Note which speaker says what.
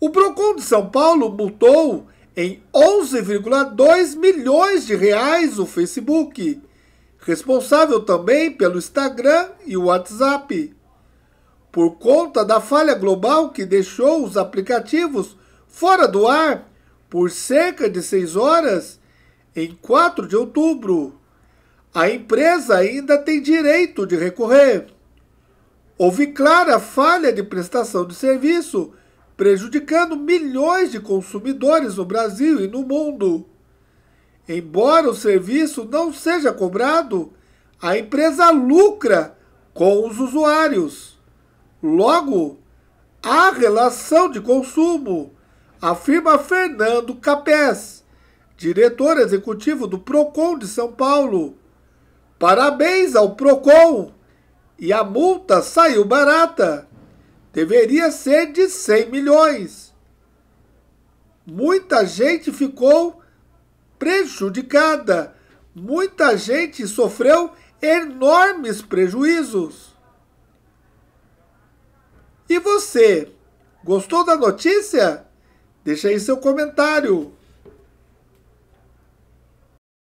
Speaker 1: O PROCON de São Paulo multou em 11,2 milhões de reais o Facebook, responsável também pelo Instagram e o WhatsApp. Por conta da falha global que deixou os aplicativos fora do ar por cerca de seis horas em 4 de outubro, a empresa ainda tem direito de recorrer. Houve clara falha de prestação de serviço prejudicando milhões de consumidores no Brasil e no mundo. Embora o serviço não seja cobrado, a empresa lucra com os usuários. Logo, há relação de consumo, afirma Fernando Capés, diretor executivo do Procon de São Paulo. Parabéns ao Procon! E a multa saiu barata. Deveria ser de 100 milhões. Muita gente ficou prejudicada. Muita gente sofreu enormes prejuízos. E você, gostou da notícia? Deixe aí seu comentário.